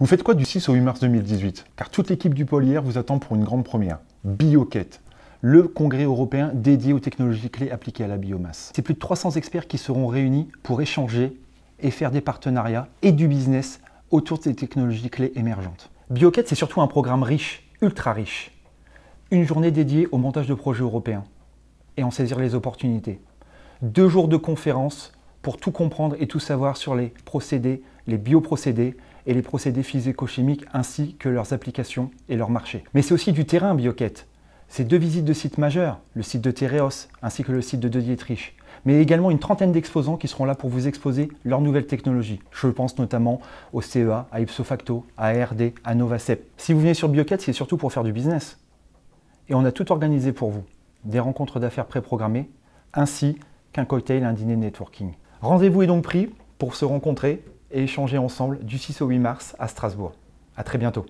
Vous faites quoi du 6 au 8 mars 2018 Car toute l'équipe du pôle vous attend pour une grande première, bioquette le congrès européen dédié aux technologies clés appliquées à la biomasse. C'est plus de 300 experts qui seront réunis pour échanger et faire des partenariats et du business autour de ces technologies clés émergentes. Bioquête, c'est surtout un programme riche, ultra riche. Une journée dédiée au montage de projets européens et en saisir les opportunités. Deux jours de conférences pour tout comprendre et tout savoir sur les procédés, les bioprocédés, et les procédés physico-chimiques ainsi que leurs applications et leurs marchés. Mais c'est aussi du terrain, Bioquette. C'est deux visites de sites majeurs, le site de Tereos ainsi que le site de De Dietrich, mais également une trentaine d'exposants qui seront là pour vous exposer leurs nouvelles technologies. Je pense notamment au CEA, à Ipsofacto, à ARD, à Novacep. Si vous venez sur Bioquette, c'est surtout pour faire du business. Et on a tout organisé pour vous. Des rencontres d'affaires préprogrammées, ainsi qu'un cocktail, un dîner networking. Rendez-vous est donc pris pour se rencontrer et échanger ensemble du 6 au 8 mars à Strasbourg. A très bientôt.